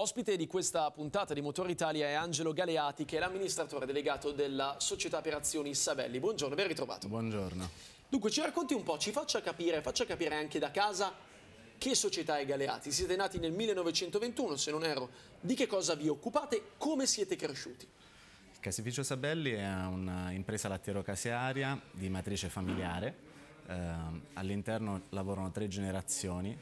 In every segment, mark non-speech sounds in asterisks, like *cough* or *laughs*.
Ospite di questa puntata di Motor Italia è Angelo Galeati, che è l'amministratore delegato della società per azioni Sabelli. Buongiorno, ben ritrovato. Buongiorno. Dunque, ci racconti un po', ci faccia capire, faccia capire anche da casa che società è Galeati. Siete nati nel 1921, se non erro. Di che cosa vi occupate? Come siete cresciuti? Il Casificio Sabelli è un'impresa lattiero-casearia di matrice familiare. Eh, All'interno lavorano tre generazioni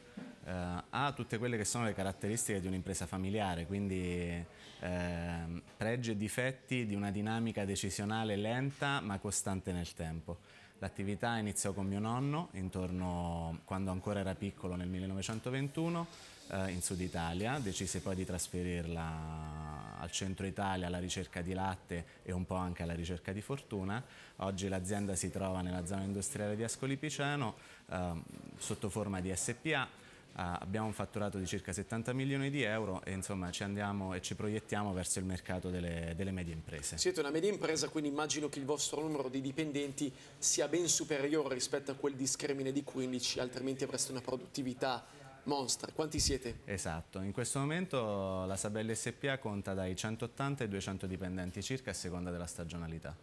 eh, ha tutte quelle che sono le caratteristiche di un'impresa familiare, quindi ehm, pregi e difetti di una dinamica decisionale lenta ma costante nel tempo. L'attività iniziò con mio nonno, intorno quando ancora era piccolo nel 1921, eh, in Sud Italia. Decise poi di trasferirla al centro Italia alla ricerca di latte e un po' anche alla ricerca di fortuna. Oggi l'azienda si trova nella zona industriale di Ascoli Piceno, eh, sotto forma di SPA Ah, abbiamo un fatturato di circa 70 milioni di euro e insomma ci andiamo e ci proiettiamo verso il mercato delle, delle, medie imprese. Siete una media impresa quindi immagino che il vostro numero di dipendenti sia ben superiore rispetto a quel discrimine di 15 altrimenti avreste una produttività Monster, quanti siete? Esatto, in questo momento la Sabelli SPA conta dai 180 ai 200 dipendenti circa a seconda della stagionalità.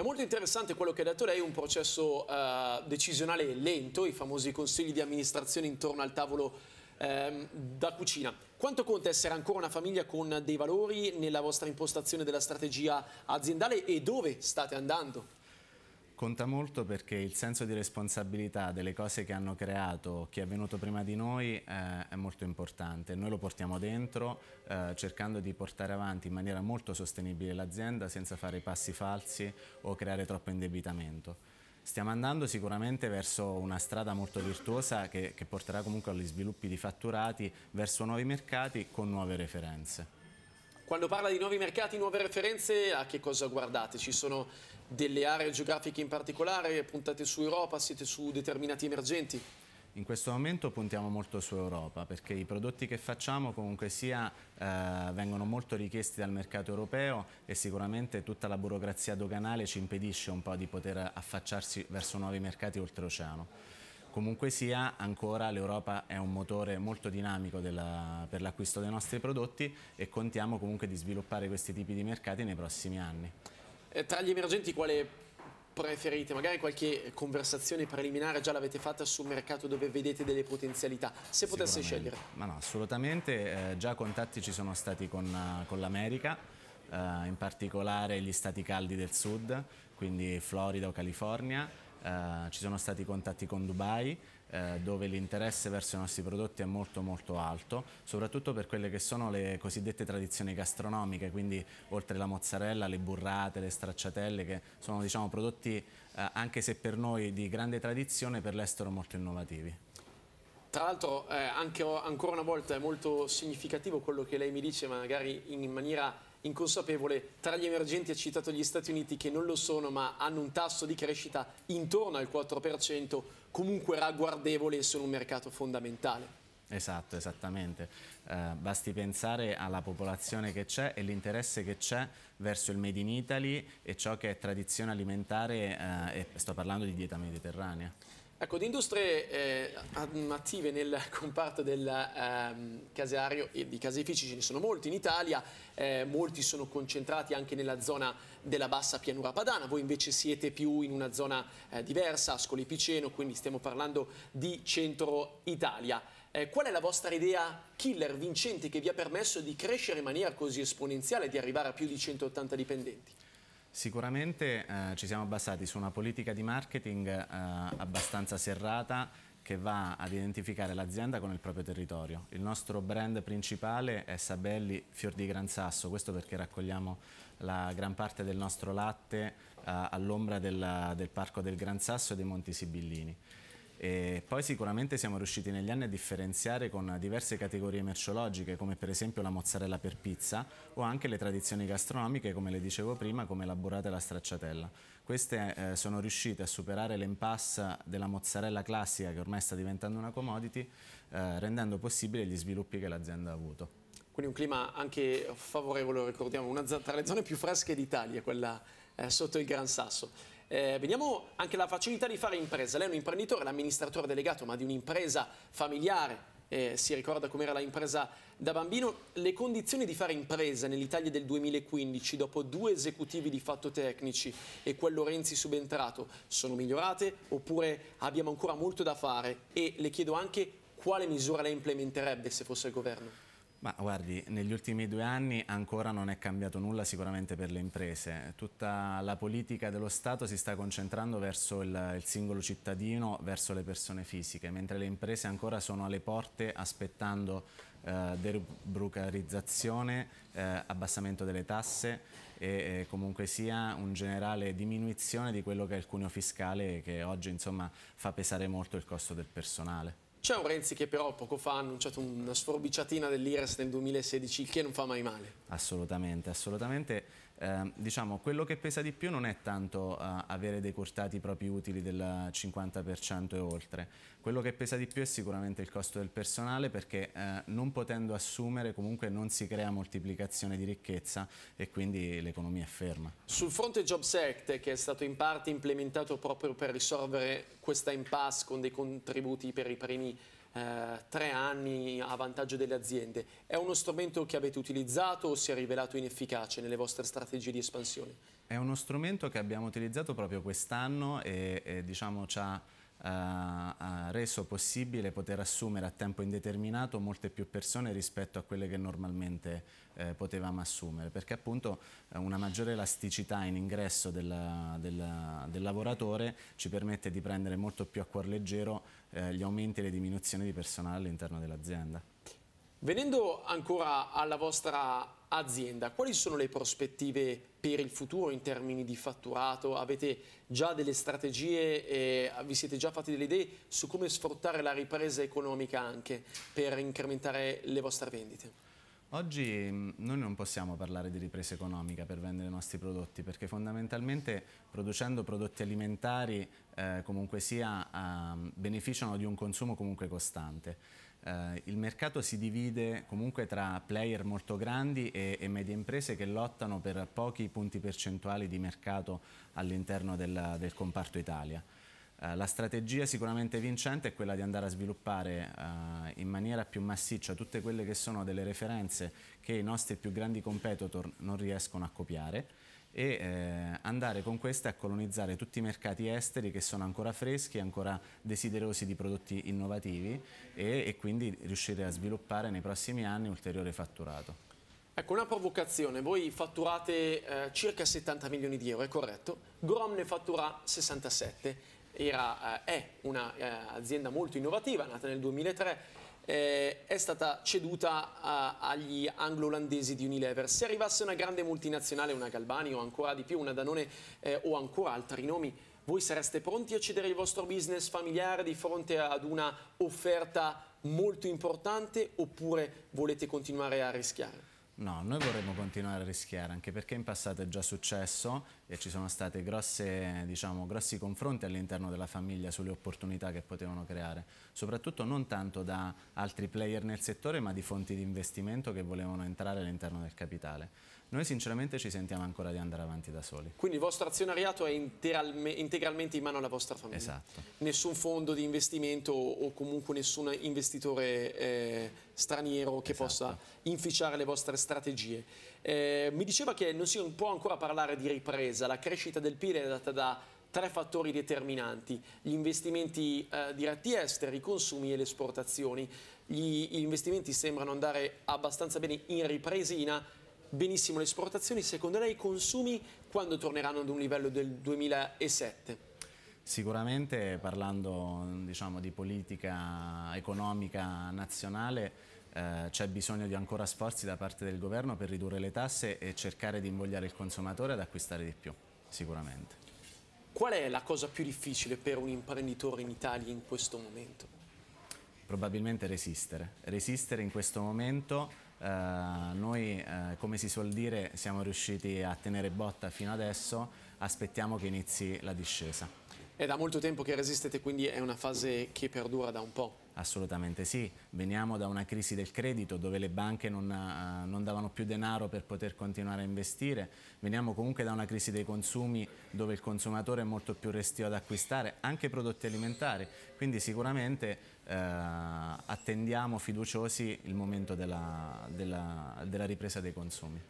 È molto interessante quello che ha detto lei, un processo eh, decisionale lento, i famosi consigli di amministrazione intorno al tavolo eh, da cucina. Quanto conta essere ancora una famiglia con dei valori nella vostra impostazione della strategia aziendale e dove state andando? conta molto perché il senso di responsabilità delle cose che hanno creato chi è venuto prima di noi eh, è molto importante. Noi lo portiamo dentro eh, cercando di portare avanti in maniera molto sostenibile l'azienda senza fare passi falsi o creare troppo indebitamento. Stiamo andando sicuramente verso una strada molto virtuosa che, che porterà comunque agli sviluppi di fatturati verso nuovi mercati con nuove referenze. Quando parla di nuovi mercati, nuove referenze, a che cosa guardate? Ci sono delle aree geografiche in particolare? Puntate su Europa? Siete su determinati emergenti? In questo momento puntiamo molto su Europa perché i prodotti che facciamo comunque sia eh, vengono molto richiesti dal mercato europeo e sicuramente tutta la burocrazia doganale ci impedisce un po' di poter affacciarsi verso nuovi mercati oltreoceano. Comunque sia, ancora l'Europa è un motore molto dinamico della, per l'acquisto dei nostri prodotti e contiamo comunque di sviluppare questi tipi di mercati nei prossimi anni. E eh, tra gli emergenti quale preferite? Magari qualche conversazione preliminare già l'avete fatta sul mercato dove vedete delle potenzialità, se potesse scegliere. Ma no, assolutamente, eh, già contatti ci sono stati con, eh, con l'America, eh, in particolare gli stati caldi del sud, quindi Florida o California, eh, ci sono stati contatti con Dubai uh, dove l'interesse verso i nostri prodotti è molto molto alto, soprattutto per quelle che sono le cosiddette tradizioni gastronomiche, quindi oltre la mozzarella, le burrate, le stracciatelle, che sono diciamo, prodotti uh, anche se per noi di grande tradizione, per l'estero molto innovativi. Tra l'altro eh, ancora una volta è molto significativo quello che lei mi dice, magari in maniera inconsapevole tra gli emergenti ha citato gli Stati Uniti che non lo sono ma hanno un tasso di crescita intorno al 4% comunque ragguardevole e sono un mercato fondamentale. Esatto, esattamente. Uh, basti pensare alla popolazione che c'è e l'interesse che c'è verso il Made in Italy e ciò che è tradizione alimentare, uh, e sto parlando di dieta mediterranea. Ecco, di industrie eh, mm, attive nel *laughs* comparto del ehm, caseario e di caseifici ce ne sono molti in Italia, eh, molti sono concentrati anche nella zona della bassa pianura padana, voi invece siete più in una zona eh, diversa, Ascoli Piceno, quindi stiamo parlando di centro Italia. Eh, qual è la vostra idea killer vincente che vi ha permesso di crescere in maniera così esponenziale, e di arrivare a più di 180 dipendenti? Sicuramente eh, ci siamo basati su una politica di marketing eh, abbastanza serrata che va ad identificare l'azienda con il proprio territorio. Il nostro brand principale è Sabelli Fior di Gran Sasso, questo perché raccogliamo la gran parte del nostro latte eh, all'ombra del, del Parco del Gran Sasso e dei Monti Sibillini. E poi sicuramente siamo riusciti negli anni a differenziare con diverse categorie merceologiche come per esempio la mozzarella per pizza o anche le tradizioni gastronomiche come le dicevo prima come la burrata e la stracciatella. Queste eh, sono riuscite a superare l'impasse della mozzarella classica che ormai sta diventando una commodity eh, rendendo possibile gli sviluppi che l'azienda ha avuto. Quindi un clima anche favorevole, ricordiamo, una tra le zone più fresche d'Italia, quella eh, sotto il Gran Sasso. Eh, vediamo anche la facilità di fare impresa. Lei è un imprenditore, l'amministratore delegato, ma di un'impresa familiare. Eh, si ricorda com'era la impresa da bambino. Le condizioni di fare impresa nell'Italia del 2015, dopo due esecutivi di fatto tecnici e quello Renzi subentrato, sono migliorate oppure abbiamo ancora molto da fare? E le chiedo anche quale misura lei implementerebbe se fosse il governo? Ma guardi, negli ultimi due anni ancora non è cambiato nulla sicuramente per le imprese. Tutta la politica dello Stato si sta concentrando verso il, il, singolo cittadino, verso le persone fisiche, mentre le imprese ancora sono alle porte aspettando eh, derubricarizzazione, eh, abbassamento delle tasse e eh, comunque sia un generale diminuzione di quello che è il cuneo fiscale che oggi insomma, fa pesare molto il costo del personale. C'è un Renzi che però poco fa ha annunciato una sforbiciatina dell'Ires nel 2016, il che non fa mai male. Assolutamente, assolutamente eh, diciamo, quello che pesa di più non è tanto eh, avere dei portati propri utili del 50% e oltre, quello che pesa di più è sicuramente il costo del personale perché eh, non potendo assumere comunque non si crea moltiplicazione di ricchezza e quindi l'economia è ferma. Sul fronte Jobs Act che è stato in parte implementato proprio per risolvere questa impasse con dei contributi per i primi eh, tre anni a vantaggio delle aziende. È uno strumento che avete utilizzato o si è rivelato inefficace nelle vostre strategie di espansione? È uno strumento che abbiamo utilizzato proprio quest'anno e, e diciamo ci ha eh, ha reso possibile poter assumere a tempo indeterminato molte più persone rispetto a quelle che normalmente eh, potevamo assumere, perché appunto eh, una maggiore elasticità in ingresso della, della, del lavoratore ci permette di prendere molto più a cuor leggero eh, gli aumenti e le diminuzioni di personale all'interno dell'azienda. Venendo ancora alla vostra azienda, quali sono le prospettive per il futuro in termini di fatturato? Avete già delle strategie, e vi siete già fatti delle idee su come sfruttare la ripresa economica anche per incrementare le vostre vendite? Oggi mm, noi non possiamo parlare di ripresa economica per vendere i nostri prodotti perché fondamentalmente producendo prodotti alimentari eh, comunque sia eh, beneficiano di un consumo comunque costante eh, il mercato si divide comunque tra player molto grandi e, e, medie imprese che lottano per pochi punti percentuali di mercato all'interno del, del, comparto Italia. Eh, la strategia sicuramente vincente è quella di andare a sviluppare eh, in maniera più massiccia tutte quelle che sono delle referenze che i nostri più grandi competitor non riescono a copiare e eh, andare con queste a colonizzare tutti i mercati esteri che sono ancora freschi, ancora desiderosi di prodotti innovativi e, e quindi riuscire a sviluppare nei prossimi anni ulteriore fatturato. Ecco, una provocazione, voi fatturate eh, circa 70 milioni di euro, è corretto? Grom ne fattura 67, Era, eh, è un'azienda eh, molto innovativa, nata nel 2003, eh, è stata ceduta a, agli anglo-olandesi di Unilever. Se arrivasse una grande multinazionale, una Galbani o ancora di più una Danone eh, o ancora altri nomi, voi sareste pronti a cedere il vostro business familiare di fronte ad una offerta molto importante oppure volete continuare a rischiare? No, noi vorremmo continuare a rischiare, anche perché in passato è già successo e ci sono stati diciamo, grossi confronti all'interno della famiglia sulle opportunità che potevano creare, soprattutto non tanto da altri player nel settore, ma di fonti di investimento che volevano entrare all'interno del capitale. Noi sinceramente ci sentiamo ancora di andare avanti da soli. Quindi il vostro azionariato è integralmente in mano alla vostra famiglia? Esatto. Nessun fondo di investimento o comunque nessun investitore eh, straniero che esatto. possa inficiare le vostre strategie. Eh, mi diceva che non si può ancora parlare di ripresa, la crescita del PIL è data da tre fattori determinanti, gli investimenti eh, diretti esteri, i consumi e le esportazioni. Gli investimenti sembrano andare abbastanza bene in ripresina, benissimo le esportazioni, secondo lei i consumi quando torneranno ad un livello del 2007? Sicuramente parlando diciamo, di politica economica nazionale eh, c'è bisogno di ancora sforzi da parte del governo per ridurre le tasse e cercare di invogliare il consumatore ad acquistare di più, sicuramente. Qual è la cosa più difficile per un imprenditore in Italia in questo momento? Probabilmente resistere. Resistere in questo momento eh, noi, uh, come si suol dire, siamo riusciti a tenere botta fino adesso, aspettiamo che inizi la discesa. È da molto tempo che resistete, quindi è una fase che perdura da un po'. Assolutamente sì, veniamo da una crisi del credito dove le banche non, uh, non, davano più denaro per poter continuare a investire, veniamo comunque da una crisi dei consumi dove il consumatore è molto più restio ad acquistare anche prodotti alimentari, quindi sicuramente uh, attendiamo fiduciosi il momento della, della, della ripresa dei consumi.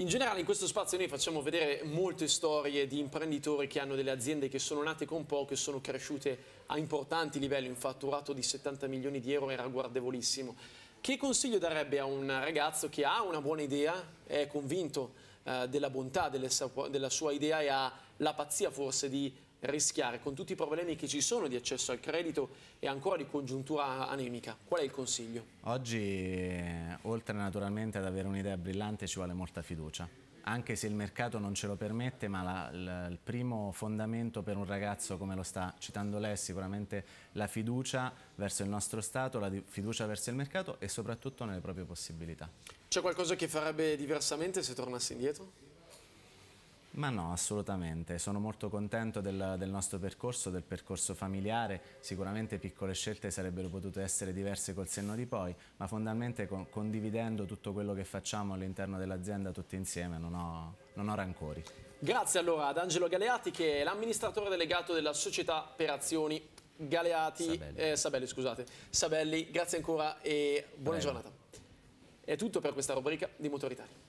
In generale in questo spazio noi facciamo vedere molte storie di imprenditori che hanno delle aziende che sono nate con poco e sono cresciute a importanti livelli, un fatturato di 70 milioni di euro era guardevolissimo. Che consiglio darebbe a un ragazzo che ha una buona idea, è convinto eh, della bontà delle, della sua idea e ha la pazzia forse di rischiare con tutti i problemi che ci sono di accesso al credito e ancora di congiuntura anemica? Qual è il consiglio? Oggi, oltre naturalmente ad avere un'idea brillante, ci vuole molta fiducia. Anche se il mercato non ce lo permette, ma la, la, il primo fondamento per un ragazzo, come lo sta citando lei, è sicuramente la fiducia verso il nostro Stato, la fiducia verso il mercato e soprattutto nelle proprie possibilità. C'è qualcosa che farebbe diversamente se tornasse indietro? Ma no, assolutamente. Sono molto contento del, del, nostro percorso, del percorso familiare. Sicuramente piccole scelte sarebbero potute essere diverse col senno di poi, ma fondamentalmente con, condividendo tutto quello che facciamo all'interno dell'azienda tutti insieme non ho, non ho rancori. Grazie allora ad Angelo Galeati che è l'amministratore delegato della società per azioni Galeati, Sabelli. Eh, Sabelli, scusate, Sabelli, grazie ancora e buona Prego. giornata. È tutto per questa rubrica di Motor Italia.